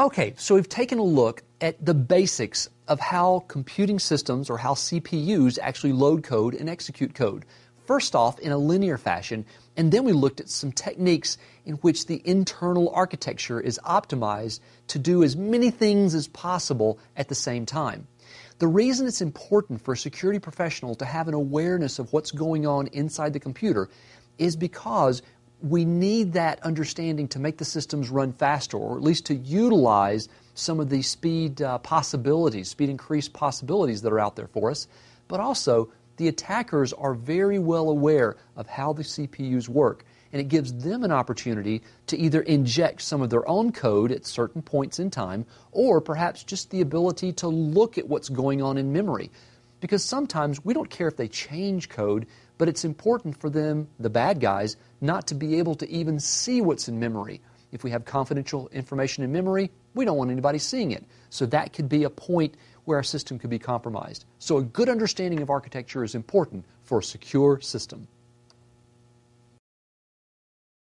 Okay, so we've taken a look at the basics of how computing systems or how CPUs actually load code and execute code. First off, in a linear fashion, and then we looked at some techniques in which the internal architecture is optimized to do as many things as possible at the same time. The reason it's important for a security professional to have an awareness of what's going on inside the computer is because we need that understanding to make the systems run faster, or at least to utilize some of these speed uh, possibilities, speed increase possibilities that are out there for us. But also, the attackers are very well aware of how the CPUs work, and it gives them an opportunity to either inject some of their own code at certain points in time, or perhaps just the ability to look at what's going on in memory because sometimes we don't care if they change code, but it's important for them, the bad guys, not to be able to even see what's in memory. If we have confidential information in memory, we don't want anybody seeing it. So that could be a point where our system could be compromised. So a good understanding of architecture is important for a secure system.